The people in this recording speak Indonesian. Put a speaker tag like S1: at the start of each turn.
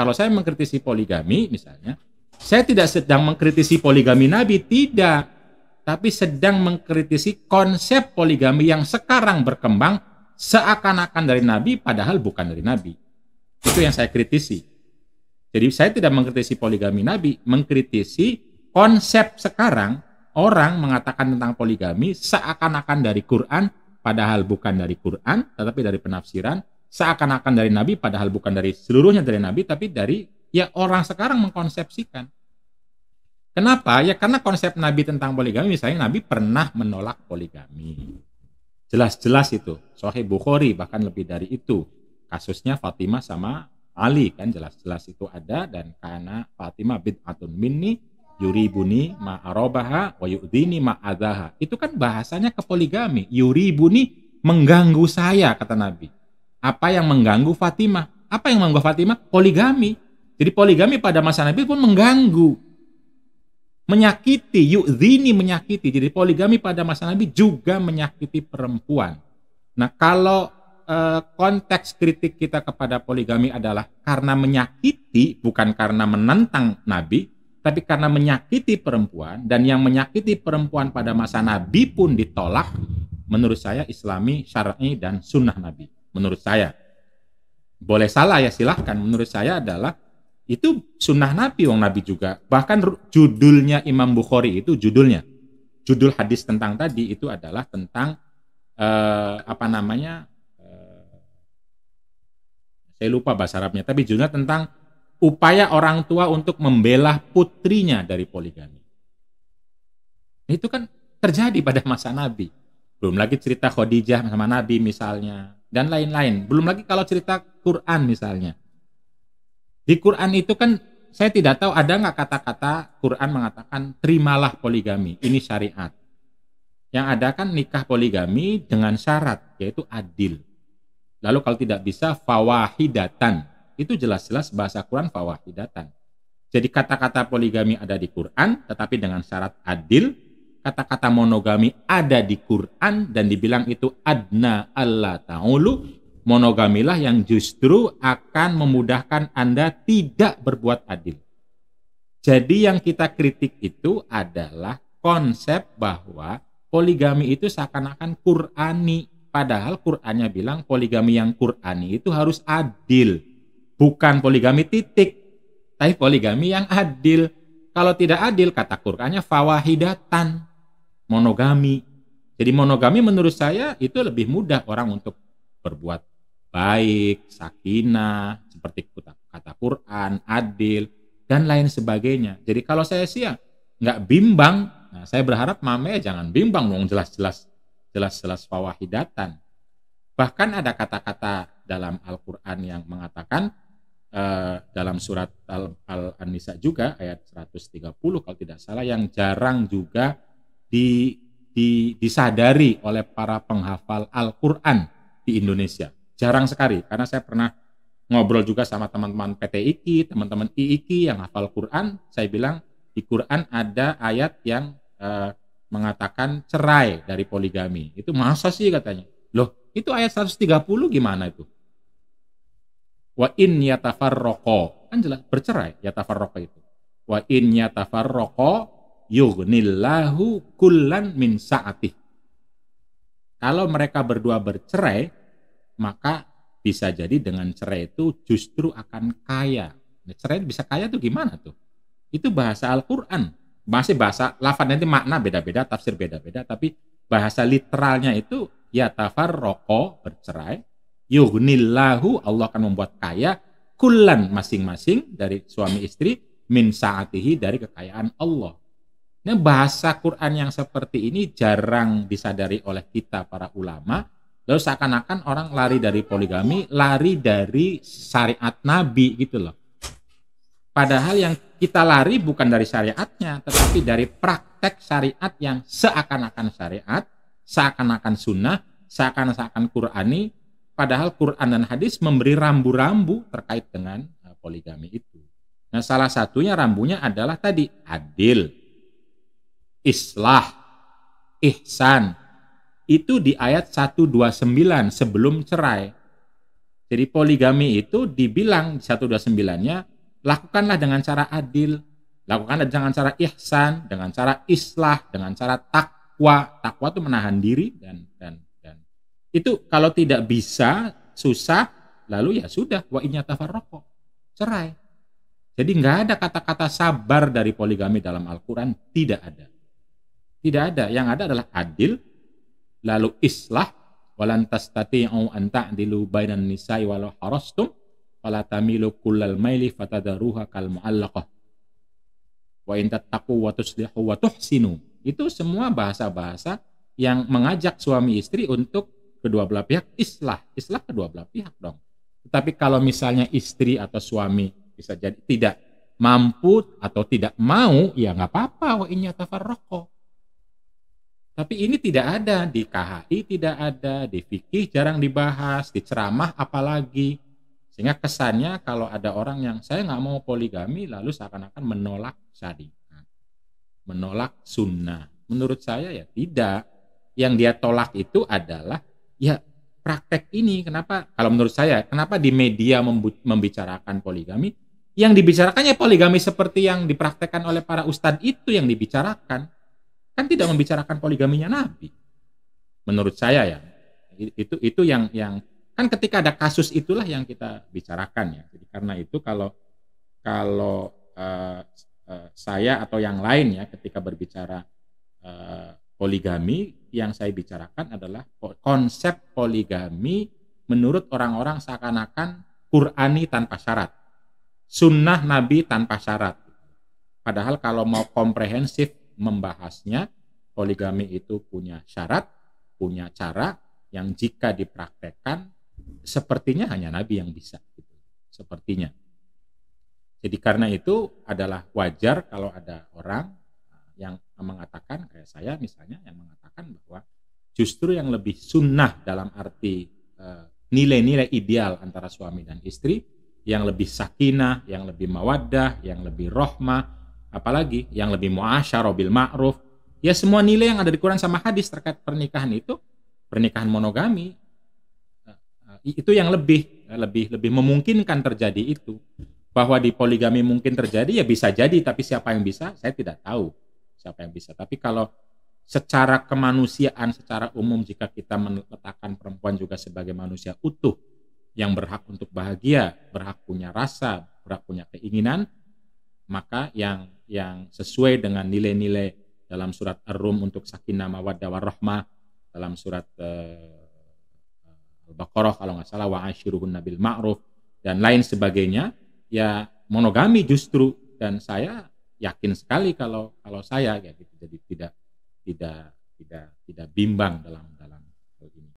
S1: kalau saya mengkritisi poligami misalnya, saya tidak sedang mengkritisi poligami Nabi, tidak. Tapi sedang mengkritisi konsep poligami yang sekarang berkembang seakan-akan dari Nabi padahal bukan dari Nabi. Itu yang saya kritisi. Jadi saya tidak mengkritisi poligami Nabi, mengkritisi konsep sekarang orang mengatakan tentang poligami seakan-akan dari Quran padahal bukan dari Quran tetapi dari penafsiran seakan-akan dari Nabi, padahal bukan dari seluruhnya dari Nabi, tapi dari ya orang sekarang mengkonsepsikan. Kenapa? Ya karena konsep Nabi tentang poligami, misalnya Nabi pernah menolak poligami. Jelas-jelas itu. Sohe Bukhari bahkan lebih dari itu. Kasusnya Fatimah sama Ali kan jelas-jelas itu ada dan karena Fatimah bid'atun minni yuribuni ma'arobaha wa yu'dini ma'adaha. Itu kan bahasanya ke poligami. buni mengganggu saya kata Nabi apa yang mengganggu Fatimah. Apa yang mengganggu Fatimah? Poligami. Jadi poligami pada masa Nabi pun mengganggu. Menyakiti, yu'zini menyakiti. Jadi poligami pada masa Nabi juga menyakiti perempuan. Nah kalau eh, konteks kritik kita kepada poligami adalah karena menyakiti, bukan karena menentang Nabi, tapi karena menyakiti perempuan dan yang menyakiti perempuan pada masa Nabi pun ditolak, menurut saya Islami, syar'i dan sunnah Nabi menurut saya. Boleh salah ya silahkan, menurut saya adalah itu sunnah Nabi, wong Nabi juga. Bahkan judulnya Imam Bukhari itu judulnya, judul hadis tentang tadi itu adalah tentang eh, apa namanya, eh, saya lupa bahasa Arabnya, tapi judulnya tentang upaya orang tua untuk membela putrinya dari poligami. Itu kan terjadi pada masa Nabi. Belum lagi cerita Khadijah sama Nabi misalnya dan lain-lain. Belum lagi kalau cerita Quran misalnya. Di Quran itu kan saya tidak tahu ada nggak kata-kata Quran mengatakan terimalah poligami, ini syariat. Yang ada kan nikah poligami dengan syarat yaitu adil. Lalu kalau tidak bisa fawahidatan. Itu jelas-jelas bahasa Quran fawahidatan. Jadi kata-kata poligami ada di Quran tetapi dengan syarat adil kata-kata monogami ada di Quran dan dibilang itu adna Allah ta'ulu monogamilah yang justru akan memudahkan Anda tidak berbuat adil. Jadi yang kita kritik itu adalah konsep bahwa poligami itu seakan-akan Qurani. Padahal Qur'annya bilang poligami yang Qurani itu harus adil. Bukan poligami titik, tapi poligami yang adil. Kalau tidak adil, kata Qur'annya fawahidatan monogami. Jadi monogami menurut saya itu lebih mudah orang untuk berbuat baik, sakinah, seperti kata Quran, adil, dan lain sebagainya. Jadi kalau saya siap, ya nggak bimbang, nah saya berharap mame ya jangan bimbang dong jelas-jelas jelas-jelas fawahidatan. Bahkan ada kata-kata dalam Al-Quran yang mengatakan eh, dalam surat al Anisa juga ayat 130 kalau tidak salah yang jarang juga di, di, disadari oleh para penghafal Al-Quran di Indonesia. Jarang sekali, karena saya pernah ngobrol juga sama teman-teman PT IKI, teman-teman IIKI yang hafal Quran, saya bilang di Quran ada ayat yang eh, mengatakan cerai dari poligami. Itu masa sih katanya? Loh, itu ayat 130 gimana itu? Wa in yatafarroko. Kan jelas, bercerai yatafarroko itu. Wa in yatafarroko yughnillahu kullan min sa'atih. Kalau mereka berdua bercerai, maka bisa jadi dengan cerai itu justru akan kaya. Nah, cerai bisa kaya tuh gimana tuh? Itu bahasa Al-Qur'an. Masih bahasa lafaz nanti makna beda-beda, tafsir beda-beda, tapi bahasa literalnya itu ya tafar roko bercerai, yughnillahu Allah akan membuat kaya kullan masing-masing dari suami istri min saatihi dari kekayaan Allah Nah, bahasa Quran yang seperti ini jarang disadari oleh kita para ulama. Lalu seakan-akan orang lari dari poligami, lari dari syariat Nabi gitu loh. Padahal yang kita lari bukan dari syariatnya, tetapi dari praktek syariat yang seakan-akan syariat, seakan-akan sunnah, seakan-akan Qurani. Padahal Quran dan hadis memberi rambu-rambu terkait dengan eh, poligami itu. Nah, salah satunya rambunya adalah tadi adil, islah, ihsan. Itu di ayat 129 sebelum cerai. Jadi poligami itu dibilang di 129-nya lakukanlah dengan cara adil, lakukanlah dengan cara ihsan, dengan cara islah, dengan cara takwa. Takwa itu menahan diri dan dan dan. Itu kalau tidak bisa, susah, lalu ya sudah wa inya tafarroko. Cerai. Jadi nggak ada kata-kata sabar dari poligami dalam Al-Quran, tidak ada. Tidak ada. Yang ada adalah adil, lalu islah, walan tastati'u an ta'dilu bainan nisa'i walau harastum, fala tamilu kullal Wa in tattaqu wa tuslihu wa Itu semua bahasa-bahasa yang mengajak suami istri untuk kedua belah pihak islah, islah kedua belah pihak dong. Tetapi kalau misalnya istri atau suami bisa jadi tidak mampu atau tidak mau, ya nggak apa-apa wa inya tafarroko. Tapi ini tidak ada di KHI, tidak ada di fikih, jarang dibahas di ceramah, apalagi sehingga kesannya kalau ada orang yang saya nggak mau poligami lalu seakan-akan menolak syariat, menolak sunnah. Menurut saya ya tidak. Yang dia tolak itu adalah ya praktek ini. Kenapa? Kalau menurut saya, kenapa di media membicarakan poligami? Yang dibicarakannya poligami seperti yang dipraktekkan oleh para ustadz itu yang dibicarakan kan tidak membicarakan poligaminya Nabi. Menurut saya ya, itu itu yang yang kan ketika ada kasus itulah yang kita bicarakan ya. Jadi karena itu kalau kalau uh, uh, saya atau yang lain ya ketika berbicara uh, poligami yang saya bicarakan adalah konsep poligami menurut orang-orang seakan-akan Qurani tanpa syarat, sunnah Nabi tanpa syarat. Padahal kalau mau komprehensif membahasnya, poligami itu punya syarat, punya cara yang jika dipraktekkan sepertinya hanya Nabi yang bisa. Gitu. Sepertinya. Jadi karena itu adalah wajar kalau ada orang eh, yang mengatakan kayak saya misalnya yang mengatakan bahwa justru yang lebih sunnah dalam arti eh, nilai-nilai e, ideal antara suami dan istri yang lebih sakinah, yang lebih mawaddah, yang lebih rohmah, Apalagi yang lebih muasyarah bil ma'ruf. Ya semua nilai yang ada di Quran sama hadis terkait pernikahan itu pernikahan monogami nah, itu yang lebih lebih lebih memungkinkan terjadi itu bahwa di poligami mungkin terjadi ya bisa jadi tapi siapa yang bisa saya tidak tahu siapa yang bisa tapi kalau secara kemanusiaan secara umum jika kita meletakkan perempuan juga sebagai manusia utuh yang berhak untuk bahagia berhak punya rasa berhak punya keinginan maka yang yang sesuai dengan nilai-nilai dalam surat Ar-Rum untuk sakinah mawaddah warahmah dalam surat uh, Al-Baqarah kalau nggak salah wa ashiruhun nabil ma'ruf dan lain sebagainya ya monogami justru dan saya yakin sekali kalau kalau saya ya gitu jadi tidak tidak tidak tidak bimbang dalam dalam